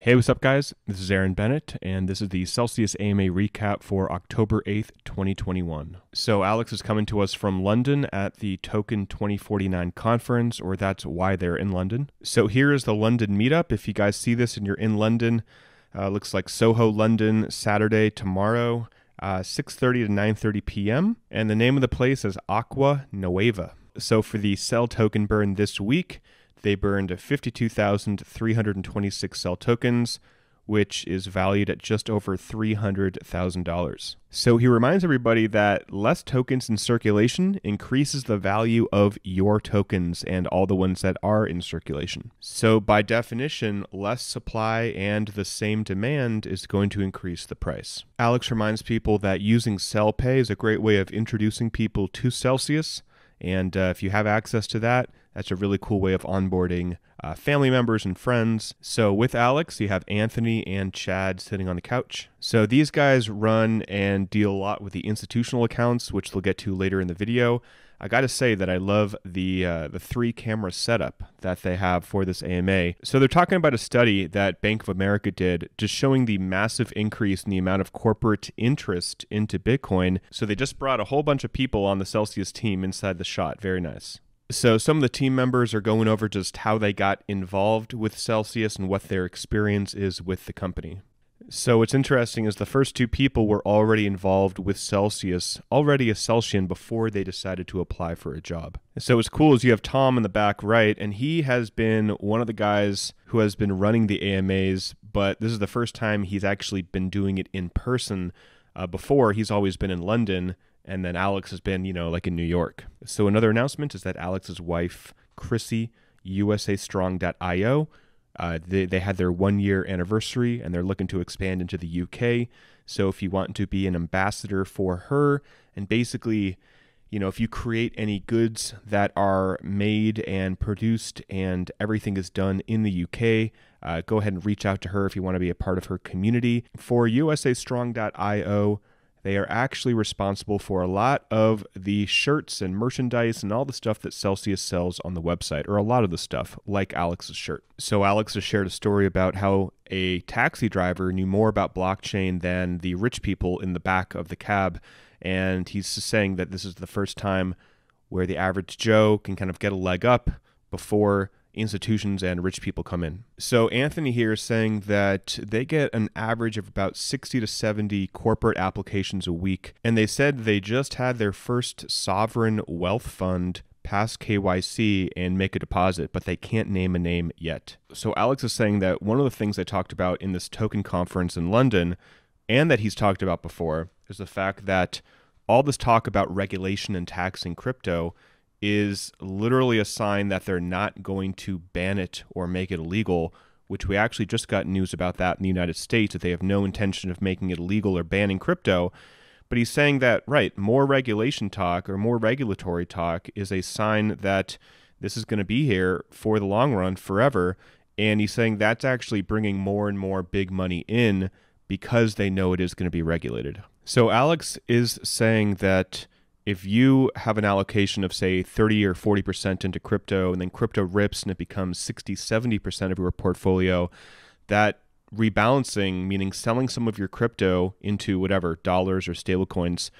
Hey, what's up, guys? This is Aaron Bennett, and this is the Celsius AMA recap for October 8th, 2021. So, Alex is coming to us from London at the Token 2049 conference, or that's why they're in London. So, here is the London meetup. If you guys see this and you're in London, uh, looks like Soho, London, Saturday, tomorrow, uh, 6.30 to 9.30 p.m. And the name of the place is Aqua Nueva. So, for the sell token burn this week, they burned 52,326 cell tokens, which is valued at just over $300,000. So he reminds everybody that less tokens in circulation increases the value of your tokens and all the ones that are in circulation. So by definition, less supply and the same demand is going to increase the price. Alex reminds people that using Cell Pay is a great way of introducing people to Celsius. And uh, if you have access to that, that's a really cool way of onboarding uh, family members and friends. So, with Alex, you have Anthony and Chad sitting on the couch. So, these guys run and deal a lot with the institutional accounts, which we'll get to later in the video. I gotta say that I love the uh, the three camera setup that they have for this AMA. So they're talking about a study that Bank of America did, just showing the massive increase in the amount of corporate interest into Bitcoin. So they just brought a whole bunch of people on the Celsius team inside the shot. Very nice. So some of the team members are going over just how they got involved with Celsius and what their experience is with the company. So what's interesting is the first two people were already involved with Celsius, already a Celsian before they decided to apply for a job. So what's cool is you have Tom in the back right, and he has been one of the guys who has been running the AMAs, but this is the first time he's actually been doing it in person. Uh, before he's always been in London and then Alex has been, you know, like in New York. So another announcement is that Alex's wife, Chrissy, usastrong.io, uh, they, they had their one year anniversary and they're looking to expand into the UK. So if you want to be an ambassador for her and basically, you know, if you create any goods that are made and produced and everything is done in the UK, uh, go ahead and reach out to her if you want to be a part of her community. For usastrong.io, they are actually responsible for a lot of the shirts and merchandise and all the stuff that Celsius sells on the website, or a lot of the stuff, like Alex's shirt. So, Alex has shared a story about how a taxi driver knew more about blockchain than the rich people in the back of the cab. And he's saying that this is the first time where the average Joe can kind of get a leg up before institutions and rich people come in. So Anthony here is saying that they get an average of about 60 to 70 corporate applications a week. And they said they just had their first sovereign wealth fund pass KYC and make a deposit, but they can't name a name yet. So Alex is saying that one of the things they talked about in this token conference in London, and that he's talked about before, is the fact that all this talk about regulation and taxing crypto is literally a sign that they're not going to ban it or make it illegal, which we actually just got news about that in the United States that they have no intention of making it illegal or banning crypto. But he's saying that, right, more regulation talk or more regulatory talk is a sign that this is going to be here for the long run forever. And he's saying that's actually bringing more and more big money in because they know it is going to be regulated. So Alex is saying that if you have an allocation of say 30 or 40% into crypto and then crypto rips and it becomes 60 70% of your portfolio that rebalancing meaning selling some of your crypto into whatever dollars or stablecoins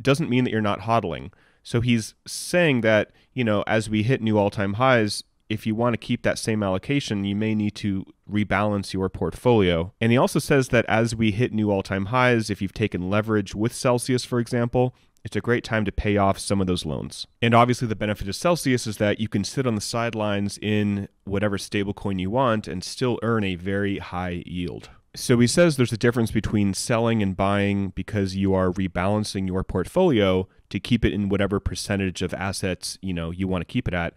doesn't mean that you're not hodling so he's saying that you know as we hit new all-time highs if you want to keep that same allocation, you may need to rebalance your portfolio. And he also says that as we hit new all time highs, if you've taken leverage with Celsius, for example, it's a great time to pay off some of those loans. And obviously, the benefit of Celsius is that you can sit on the sidelines in whatever stablecoin you want and still earn a very high yield. So he says there's a difference between selling and buying because you are rebalancing your portfolio to keep it in whatever percentage of assets you know you want to keep it at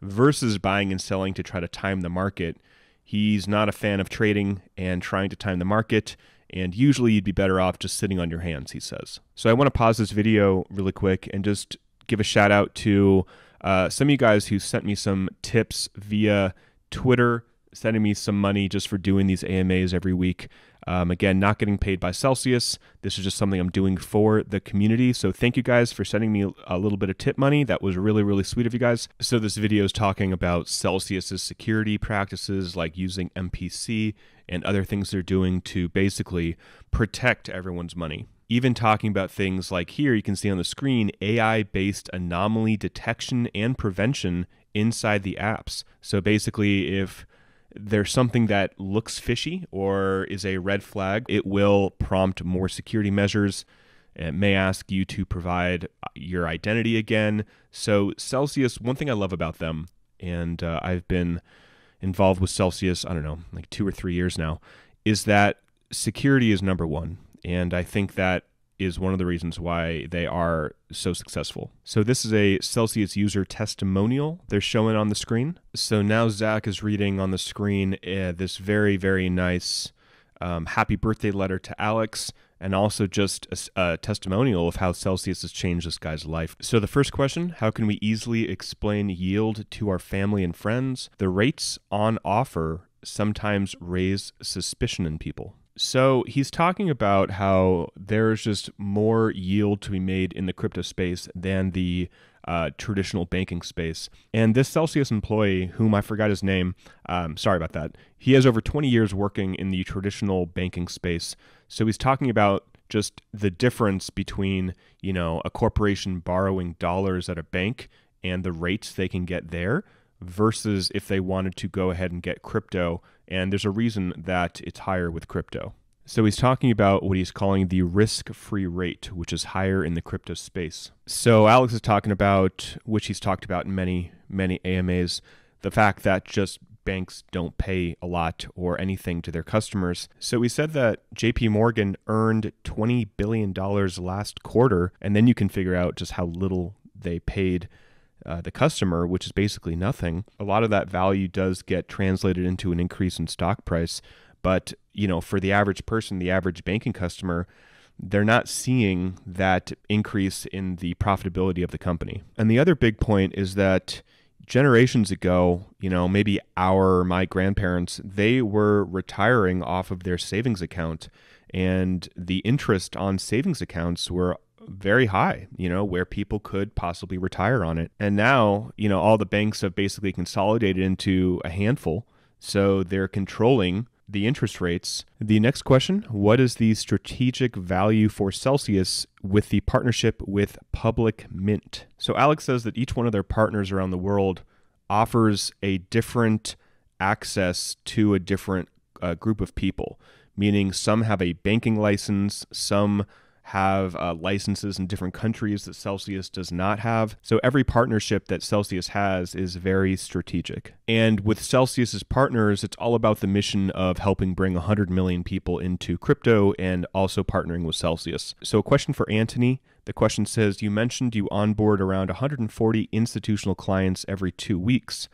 versus buying and selling to try to time the market. He's not a fan of trading and trying to time the market and usually you'd be better off just sitting on your hands, he says. So I want to pause this video really quick and just give a shout out to uh, some of you guys who sent me some tips via Twitter, sending me some money just for doing these AMAs every week. Um, again, not getting paid by Celsius. This is just something I'm doing for the community. So thank you guys for sending me a little bit of tip money. That was really, really sweet of you guys. So this video is talking about Celsius's security practices, like using MPC and other things they're doing to basically protect everyone's money. Even talking about things like here, you can see on the screen AI based anomaly detection and prevention inside the apps. So basically, if there's something that looks fishy or is a red flag, it will prompt more security measures. It may ask you to provide uh, your identity again. So, Celsius, one thing I love about them, and uh, I've been involved with Celsius, I don't know, like two or three years now, is that security is number one. And I think that is one of the reasons why they are so successful. So this is a Celsius user testimonial. They're showing on the screen. So now Zach is reading on the screen uh, this very very nice um, happy birthday letter to Alex. And also, just a, a testimonial of how Celsius has changed this guy's life. So, the first question How can we easily explain yield to our family and friends? The rates on offer sometimes raise suspicion in people. So he's talking about how there's just more yield to be made in the crypto space than the uh, traditional banking space. And this Celsius employee, whom I forgot his name, um, sorry about that, he has over 20 years working in the traditional banking space. So he's talking about just the difference between, you know, a corporation borrowing dollars at a bank and the rates they can get there versus if they wanted to go ahead and get crypto and there's a reason that it's higher with crypto. So he's talking about what he's calling the risk free rate, which is higher in the crypto space. So Alex is talking about, which he's talked about in many, many AMAs, the fact that just banks don't pay a lot or anything to their customers. So we said that JP Morgan earned $20 billion last quarter, and then you can figure out just how little they paid uh, the customer, which is basically nothing, a lot of that value does get translated into an increase in stock price. But you know, for the average person, the average banking customer, they're not seeing that increase in the profitability of the company. And the other big point is that generations ago, you know, maybe our my grandparents, they were retiring off of their savings account and the interest on savings accounts were very high, you know, where people could possibly retire on it. And now, you know, all the banks have basically consolidated into a handful. So they're controlling the interest rates. The next question What is the strategic value for Celsius with the partnership with Public Mint? So, Alex says that each one of their partners around the world offers a different access to a different uh, group of people, meaning some have a banking license, some have uh, licenses in different countries that Celsius does not have. So every partnership that Celsius has is very strategic. And with Celsius's partners, it's all about the mission of helping bring 100 million people into crypto and also partnering with Celsius. So a question for Anthony. The question says, you mentioned you onboard around 140 institutional clients every two weeks.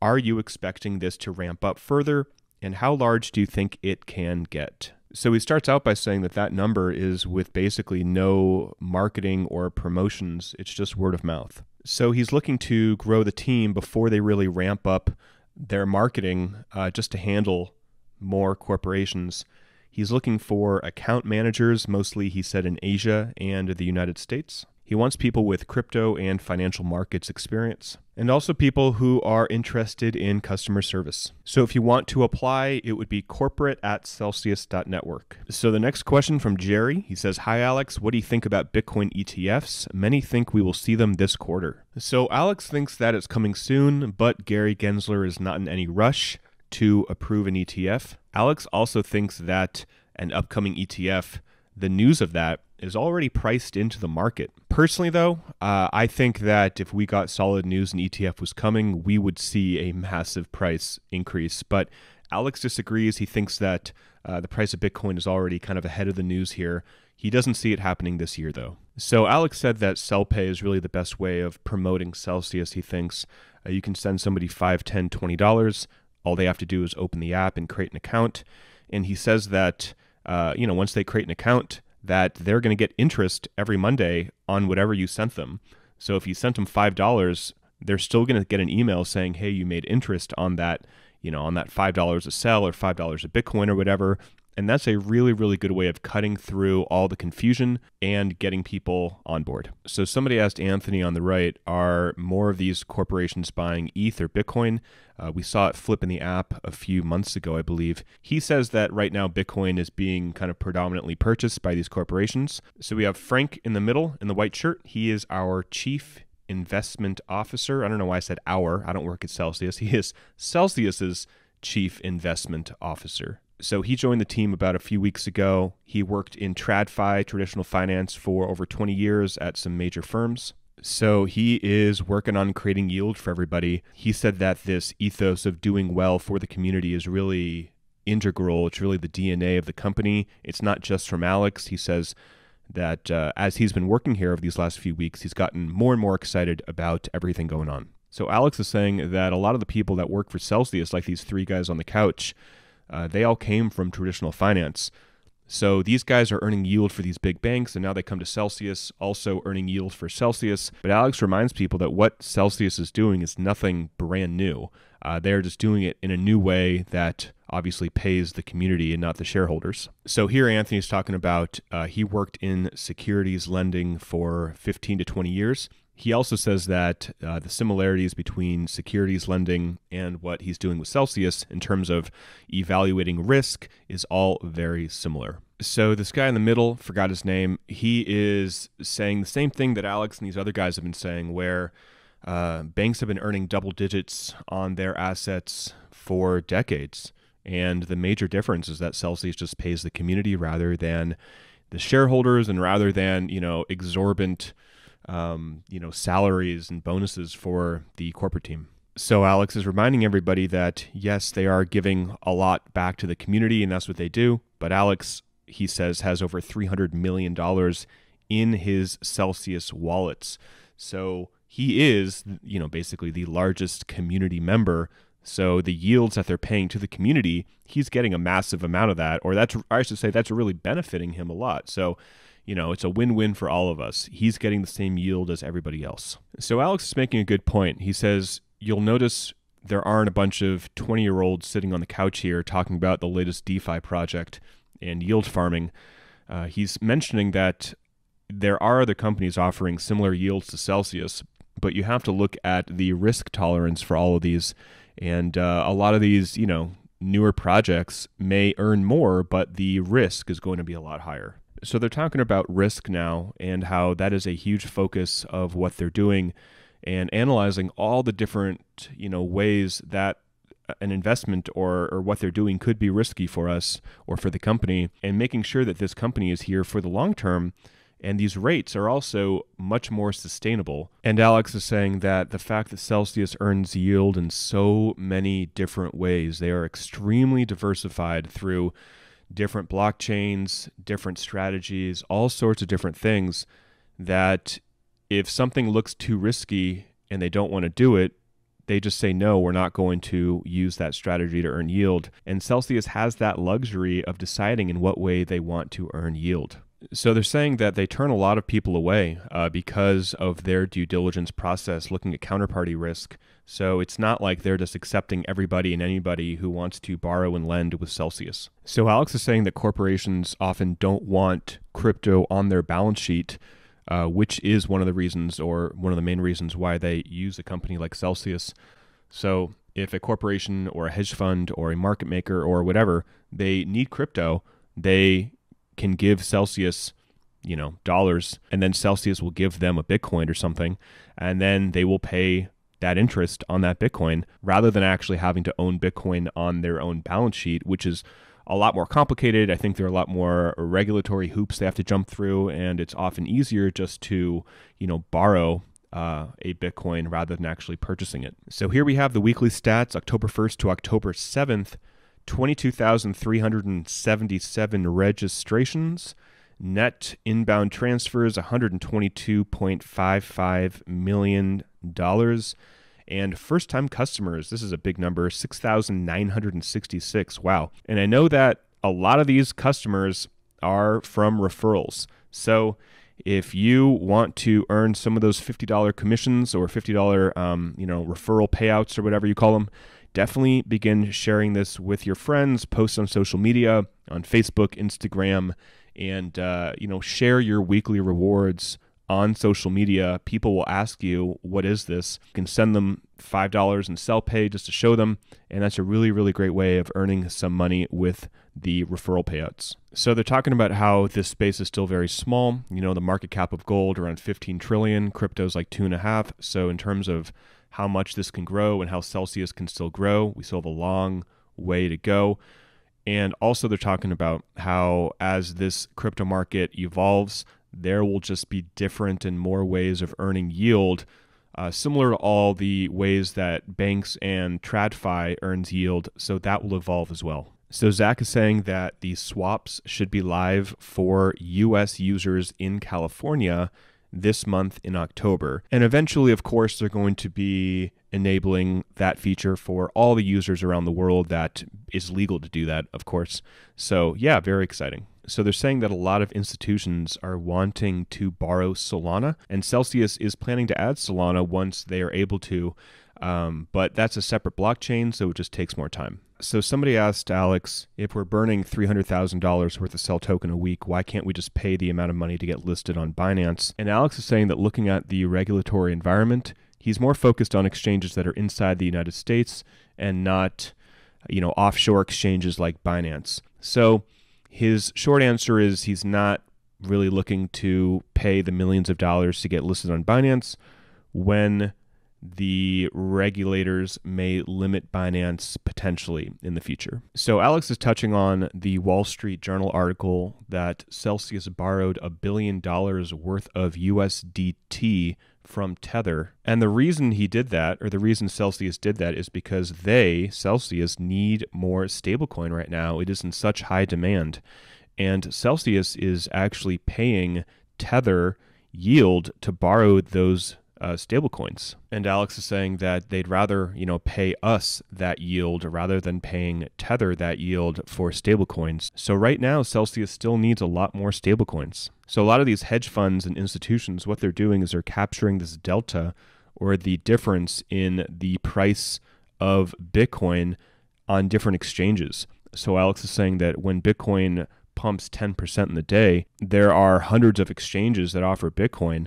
Are you expecting this to ramp up further? And how large do you think it can get? so he starts out by saying that that number is with basically no marketing or promotions, it's just word of mouth. So he's looking to grow the team before they really ramp up their marketing uh, just to handle more corporations. He's looking for account managers, mostly, he said, in Asia and the United States. He wants people with crypto and financial markets experience, and also people who are interested in customer service. So, if you want to apply, it would be corporate at celsius.network. So, the next question from Jerry he says, Hi, Alex, what do you think about Bitcoin ETFs? Many think we will see them this quarter. So, Alex thinks that it's coming soon, but Gary Gensler is not in any rush to approve an ETF. Alex also thinks that an upcoming ETF, the news of that is already priced into the market. Personally, though, uh, I think that if we got solid news and ETF was coming, we would see a massive price increase. But Alex disagrees. He thinks that uh, the price of Bitcoin is already kind of ahead of the news here. He doesn't see it happening this year, though. So Alex said that sell pay is really the best way of promoting Celsius, he thinks. Uh, you can send somebody 5 10 $20 all they have to do is open the app and create an account. And he says that, uh, you know, once they create an account, that they're going to get interest every Monday on whatever you sent them. So if you sent them five dollars, they're still going to get an email saying, "Hey, you made interest on that." You know, on that five dollars a sell or five dollars a Bitcoin or whatever, and that's a really, really good way of cutting through all the confusion and getting people on board. So, somebody asked Anthony on the right are more of these corporations buying ETH or Bitcoin? Uh, we saw it flip in the app a few months ago, I believe. He says that right now Bitcoin is being kind of predominantly purchased by these corporations. So, we have Frank in the middle in the white shirt. He is our chief investment officer. I don't know why I said our, I don't work at Celsius. He is Celsius's chief investment officer. So he joined the team about a few weeks ago. He worked in TradFi, traditional finance, for over 20 years at some major firms. So he is working on creating yield for everybody. He said that this ethos of doing well for the community is really integral. It's really the DNA of the company. It's not just from Alex. He says that uh, as he's been working here over these last few weeks, he's gotten more and more excited about everything going on. So Alex is saying that a lot of the people that work for Celsius, like these three guys on the couch, uh, they all came from traditional finance. So these guys are earning yield for these big banks, and now they come to Celsius, also earning yield for Celsius. But Alex reminds people that what Celsius is doing is nothing brand new. Uh, they're just doing it in a new way that obviously pays the community and not the shareholders. So here Anthony's talking about uh, he worked in securities lending for 15 to 20 years. He also says that uh, the similarities between securities lending and what he's doing with Celsius in terms of evaluating risk is all very similar. So, this guy in the middle, forgot his name, he is saying the same thing that Alex and these other guys have been saying, where uh, banks have been earning double digits on their assets for decades. And the major difference is that Celsius just pays the community rather than the shareholders and rather than, you know, exorbitant um, you know, salaries and bonuses for the corporate team. So Alex is reminding everybody that yes, they are giving a lot back to the community, and that's what they do. But Alex, he says, has over three hundred million dollars in his Celsius wallets. So he is, you know, basically the largest community member. So the yields that they're paying to the community, he's getting a massive amount of that, or that's I should say that's really benefiting him a lot. So you know, it's a win win for all of us. He's getting the same yield as everybody else. So Alex is making a good point. He says, You'll notice there aren't a bunch of 20 year olds sitting on the couch here talking about the latest DeFi project and yield farming. Uh, he's mentioning that there are other companies offering similar yields to Celsius, but you have to look at the risk tolerance for all of these. And uh, a lot of these, you know, newer projects may earn more, but the risk is going to be a lot higher so they're talking about risk now and how that is a huge focus of what they're doing and analyzing all the different you know ways that an investment or, or what they're doing could be risky for us or for the company and making sure that this company is here for the long term and these rates are also much more sustainable. And Alex is saying that the fact that Celsius earns yield in so many different ways, they are extremely diversified through different blockchains, different strategies, all sorts of different things that if something looks too risky and they don't want to do it, they just say, no, we're not going to use that strategy to earn yield. And Celsius has that luxury of deciding in what way they want to earn yield. So they're saying that they turn a lot of people away uh, because of their due diligence process looking at counterparty risk. So it's not like they're just accepting everybody and anybody who wants to borrow and lend with Celsius. So Alex is saying that corporations often don't want crypto on their balance sheet. Uh, which is one of the reasons, or one of the main reasons, why they use a company like Celsius. So, if a corporation or a hedge fund or a market maker or whatever they need crypto, they can give Celsius, you know, dollars, and then Celsius will give them a Bitcoin or something, and then they will pay that interest on that Bitcoin rather than actually having to own Bitcoin on their own balance sheet, which is a lot more complicated. I think there are a lot more regulatory hoops they have to jump through, and it's often easier just to, you know, borrow uh, a Bitcoin rather than actually purchasing it. So here we have the weekly stats, October 1st to October 7th. 22,377 registrations. Net inbound transfers $122.55 million. And first time customers, this is a big number 6,966. Wow. And I know that a lot of these customers are from referrals. So if you want to earn some of those $50 commissions or $50 um, you know referral payouts or whatever you call them definitely begin sharing this with your friends, post on social media, on Facebook, Instagram, and uh, you know, share your weekly rewards on social media. People will ask you, "What is this?" You can send them five dollars in sell pay just to show them, and that's a really, really great way of earning some money with the referral payouts. So they're talking about how this space is still very small. You know, the market cap of gold around 15 trillion, crypto's like two and a half. So in terms of how much this can grow and how Celsius can still grow. We still have a long way to go. And also, they're talking about how as this crypto market evolves, there will just be different and more ways of earning yield, uh, similar to all the ways that banks and TradFi earns yield. So that will evolve as well. So Zach is saying that the swaps should be live for U.S. users in California this month in October. And eventually, of course, they're going to be enabling that feature for all the users around the world that is legal to do that, of course. So, yeah, very exciting. So, they're saying that a lot of institutions are wanting to borrow Solana, and Celsius is planning to add Solana once they are able to. Um, but that's a separate blockchain, so it just takes more time. So somebody asked Alex if we're burning three hundred thousand dollars worth of sell token a week, why can't we just pay the amount of money to get listed on Binance? And Alex is saying that looking at the regulatory environment, he's more focused on exchanges that are inside the United States and not, you know, offshore exchanges like Binance. So his short answer is he's not really looking to pay the millions of dollars to get listed on Binance when the regulators may limit Binance potentially in the future. So, Alex is touching on the Wall Street Journal article that Celsius borrowed a billion dollars worth of USDT from Tether. And the reason he did that, or the reason Celsius did that, is because they, Celsius, need more stablecoin right now. It is in such high demand. And Celsius is actually paying Tether yield to borrow those uh, stablecoins. And Alex is saying that they'd rather, you know, pay us that yield rather than paying Tether that yield for stablecoins. So right now, Celsius still needs a lot more stablecoins. So a lot of these hedge funds and institutions, what they're doing is they're capturing this delta or the difference in the price of Bitcoin on different exchanges. So Alex is saying that when Bitcoin pumps 10% in the day, there are hundreds of exchanges that offer Bitcoin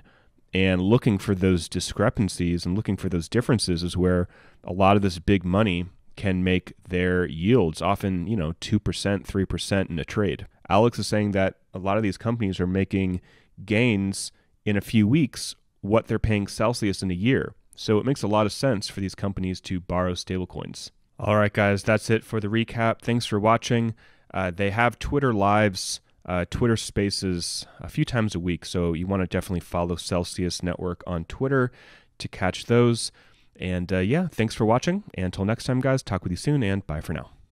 and looking for those discrepancies and looking for those differences is where a lot of this big money can make their yields often, you know, 2%, 3% in a trade. Alex is saying that a lot of these companies are making gains in a few weeks what they're paying Celsius in a year. So it makes a lot of sense for these companies to borrow stablecoins. All right, guys, that's it for the recap. Thanks for watching. Uh, they have Twitter lives uh, Twitter Spaces a few times a week. So you want to definitely follow Celsius Network on Twitter to catch those. And uh, yeah, thanks for watching. And until next time, guys, talk with you soon and bye for now.